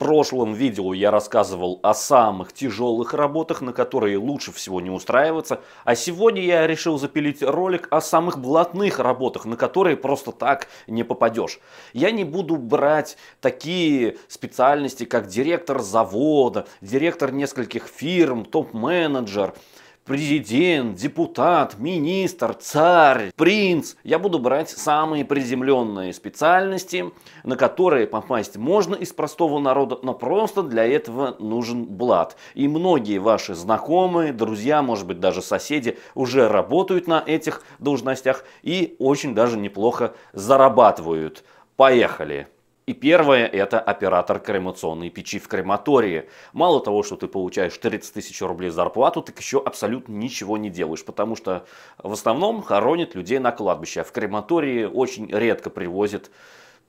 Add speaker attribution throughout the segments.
Speaker 1: прошлом видео я рассказывал о самых тяжелых работах, на которые лучше всего не устраиваться, а сегодня я решил запилить ролик о самых блатных работах, на которые просто так не попадешь. Я не буду брать такие специальности, как директор завода, директор нескольких фирм, топ-менеджер, президент, депутат, министр, царь, принц. Я буду брать самые приземленные специальности, на которые попасть можно из простого народа, но просто для этого нужен блат. И многие ваши знакомые, друзья, может быть даже соседи уже работают на этих должностях и очень даже неплохо зарабатывают. Поехали! И первое – это оператор кремационной печи в крематории. Мало того, что ты получаешь 30 тысяч рублей зарплату, так еще абсолютно ничего не делаешь, потому что в основном хоронят людей на кладбище, а в крематории очень редко привозят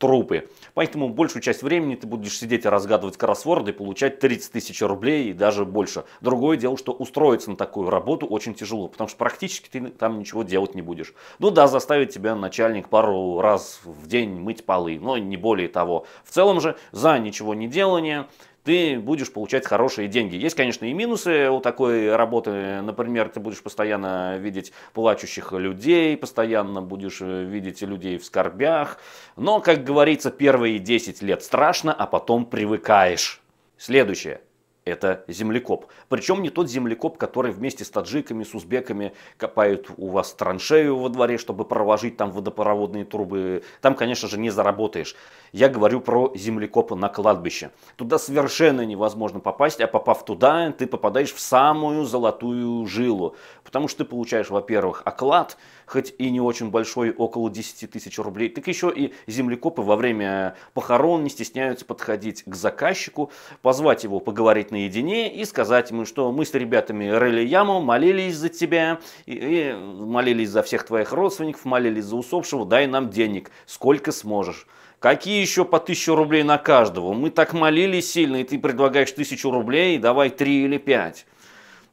Speaker 1: трупы. Поэтому большую часть времени ты будешь сидеть и разгадывать кроссворды и получать 30 тысяч рублей и даже больше. Другое дело, что устроиться на такую работу очень тяжело, потому что практически ты там ничего делать не будешь. Ну да, заставит тебя начальник пару раз в день мыть полы, но не более того. В целом же за ничего не делание ты будешь получать хорошие деньги. Есть, конечно, и минусы у такой работы. Например, ты будешь постоянно видеть плачущих людей, постоянно будешь э, видеть людей в скорбях. Но, как говорится, первые 10 лет страшно, а потом привыкаешь. Следующее это землекоп. Причем не тот землекоп, который вместе с таджиками, с узбеками копают у вас траншею во дворе, чтобы проложить там водопроводные трубы. Там, конечно же, не заработаешь. Я говорю про землекопы на кладбище. Туда совершенно невозможно попасть, а попав туда, ты попадаешь в самую золотую жилу. Потому что ты получаешь, во-первых, оклад, хоть и не очень большой, около 10 тысяч рублей, так еще и землекопы во время похорон не стесняются подходить к заказчику, позвать его поговорить человек наедине и сказать ему, что мы с ребятами рыли яму, молились за тебя, и, и молились за всех твоих родственников, молились за усопшего, дай нам денег, сколько сможешь. Какие еще по тысячу рублей на каждого? Мы так молились сильно, и ты предлагаешь тысячу рублей, давай три или пять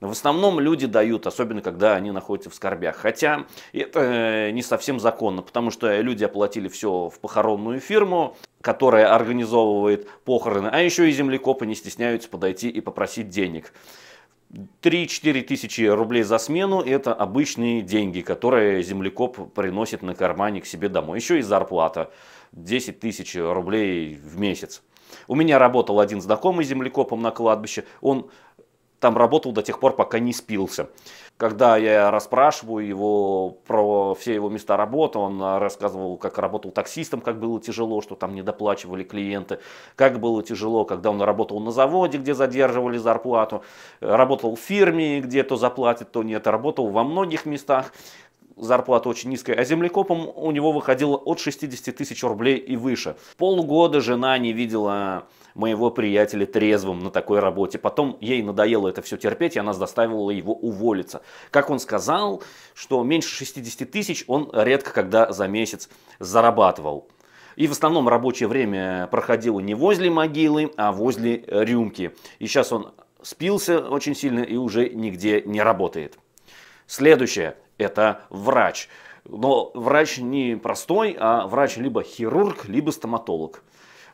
Speaker 1: в основном люди дают, особенно когда они находятся в скорбях. Хотя это э, не совсем законно, потому что люди оплатили все в похоронную фирму, которая организовывает похороны, а еще и землекопы не стесняются подойти и попросить денег. 3-4 тысячи рублей за смену – это обычные деньги, которые землекоп приносит на кармане к себе домой. Еще и зарплата – 10 тысяч рублей в месяц. У меня работал один знакомый землекопом на кладбище. Он там работал до тех пор, пока не спился. Когда я расспрашиваю его про все его места работы, он рассказывал, как работал таксистом, как было тяжело, что там недоплачивали клиенты, как было тяжело, когда он работал на заводе, где задерживали зарплату, работал в фирме, где то заплатит, то нет, работал во многих местах зарплата очень низкая, а землекопом у него выходило от 60 тысяч рублей и выше. Полгода жена не видела моего приятеля трезвым на такой работе. Потом ей надоело это все терпеть, и она заставила его уволиться. Как он сказал, что меньше 60 тысяч он редко когда за месяц зарабатывал. И в основном рабочее время проходило не возле могилы, а возле рюмки. И сейчас он спился очень сильно и уже нигде не работает. Следующее это врач. Но врач не простой, а врач либо хирург, либо стоматолог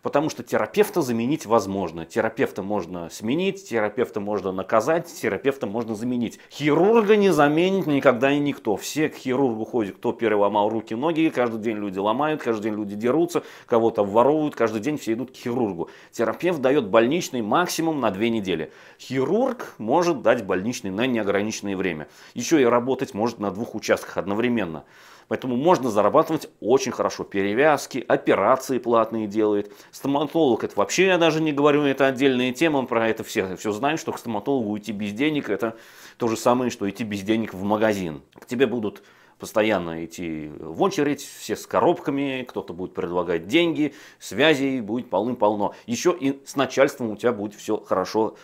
Speaker 1: потому что терапевта заменить возможно. Терапевта можно сменить, терапевта можно наказать, терапевта можно заменить. Хирурга не заменит никогда и никто. Все к хирургу ходят, кто переломал руки, ноги, каждый день люди ломают, каждый день люди дерутся, кого-то воруют, каждый день все идут к хирургу. Терапевт дает больничный максимум на две недели. Хирург может дать больничный на неограниченное время. Еще и работать может на двух участках одновременно. Поэтому можно зарабатывать очень хорошо. Перевязки, операции платные делает. Стоматолог, это вообще я даже не говорю, это отдельная тема, про это все, все знаем, что к стоматологу идти без денег, это то же самое, что идти без денег в магазин. К тебе будут постоянно идти в очередь, все с коробками, кто-то будет предлагать деньги, связей будет полным-полно. Еще и с начальством у тебя будет все хорошо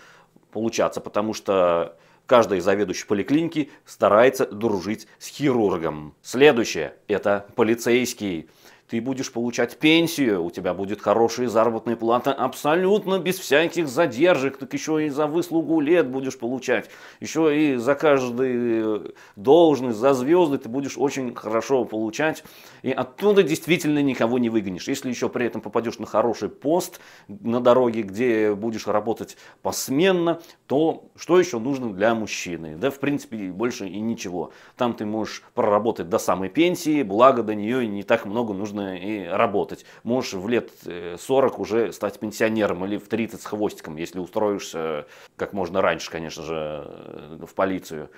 Speaker 1: получаться, потому что Каждый заведующий поликлиники старается дружить с хирургом. Следующее – это полицейский ты будешь получать пенсию, у тебя будет хорошие заработные платы абсолютно без всяких задержек, так еще и за выслугу лет будешь получать, еще и за каждую э, должность, за звезды ты будешь очень хорошо получать, и оттуда действительно никого не выгонишь. Если еще при этом попадешь на хороший пост на дороге, где будешь работать посменно, то что еще нужно для мужчины? Да, в принципе, больше и ничего. Там ты можешь проработать до самой пенсии, благо до нее не так много нужно комфортно и работать. Можешь в лет 40 э, уже стать пенсионером или в 30 с хвостиком, если устроишься э, как можно раньше, конечно же, э, в полицию.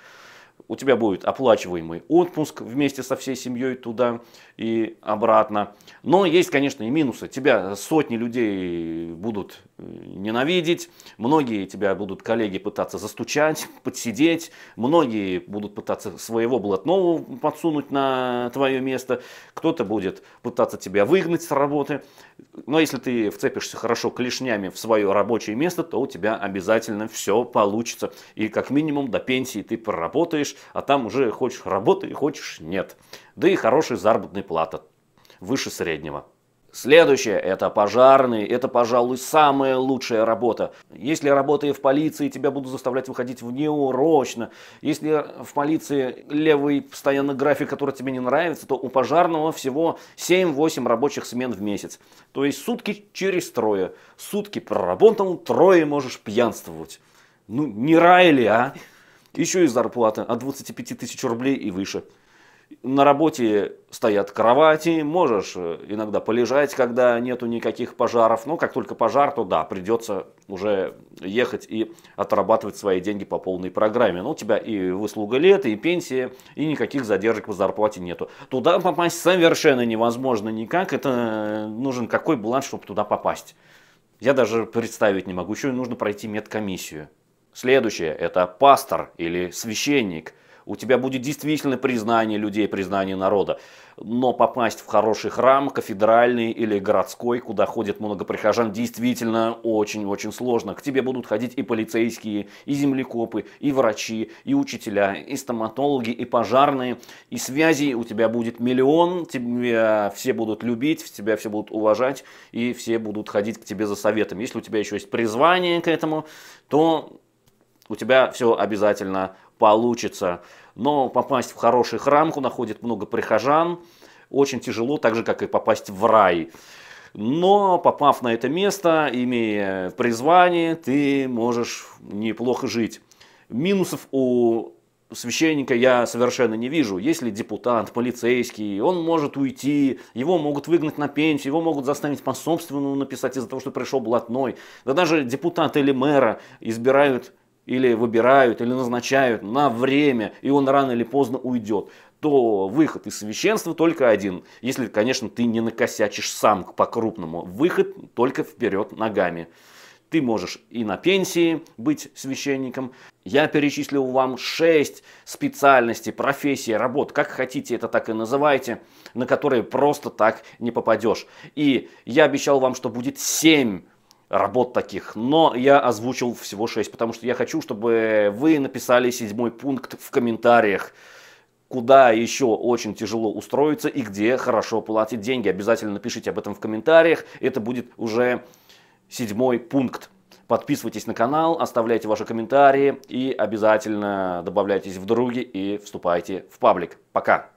Speaker 1: У тебя будет оплачиваемый отпуск вместе со всей семьей туда и обратно. Но есть, конечно, и минусы. Тебя сотни людей будут ненавидеть, многие тебя будут коллеги пытаться застучать, подсидеть, многие будут пытаться своего блатного подсунуть на твое место, кто-то будет пытаться тебя выгнать с работы. Но если ты вцепишься хорошо клешнями в свое рабочее место, то у тебя обязательно все получится. И как минимум до пенсии ты проработаешь, а там уже хочешь работы, хочешь нет. Да и хорошая заработная плата, выше среднего. Следующее – это пожарные. Это, пожалуй, самая лучшая работа. Если работая в полиции, тебя будут заставлять выходить внеурочно. Если в полиции левый постоянно график, который тебе не нравится, то у пожарного всего 7-8 рабочих смен в месяц. То есть сутки через трое. Сутки проработал, трое можешь пьянствовать. Ну, не рай ли, а? Еще и зарплата от 25 тысяч рублей и выше на работе стоят кровати, можешь э, иногда полежать, когда нету никаких пожаров. Но ну, как только пожар, то да, придется уже ехать и отрабатывать свои деньги по полной программе. Но ну, у тебя и выслуга лет, и пенсия, и никаких задержек по зарплате нету. Туда попасть совершенно невозможно никак. Это э, нужен какой бланш, чтобы туда попасть. Я даже представить не могу. Еще нужно пройти медкомиссию. Следующее – это пастор или священник – у тебя будет действительно признание людей, признание народа. Но попасть в хороший храм, кафедральный или городской, куда ходит много прихожан, действительно очень-очень сложно. К тебе будут ходить и полицейские, и землекопы, и врачи, и учителя, и стоматологи, и пожарные, и связи у тебя будет миллион, тебя все будут любить, тебя все будут уважать, и все будут ходить к тебе за советом. Если у тебя еще есть призвание к этому, то у тебя все обязательно получится. Но попасть в хороший храм, куда ходит много прихожан, очень тяжело, так же, как и попасть в рай. Но попав на это место, имея призвание, ты можешь неплохо жить. Минусов у священника я совершенно не вижу. Если депутат, полицейский, он может уйти, его могут выгнать на пенсию, его могут заставить по собственному написать из-за того, что пришел блатной. Да даже депутата или мэра избирают или выбирают, или назначают на время, и он рано или поздно уйдет, то выход из священства только один. Если, конечно, ты не накосячишь сам по-крупному. Выход только вперед ногами. Ты можешь и на пенсии быть священником. Я перечислил вам 6 специальностей, профессий, работ, как хотите это так и называйте, на которые просто так не попадешь. И я обещал вам, что будет 7 работ таких, но я озвучил всего 6, потому что я хочу, чтобы вы написали седьмой пункт в комментариях, куда еще очень тяжело устроиться и где хорошо платить деньги. Обязательно напишите об этом в комментариях, это будет уже седьмой пункт. Подписывайтесь на канал, оставляйте ваши комментарии и обязательно добавляйтесь в други и вступайте в паблик. Пока!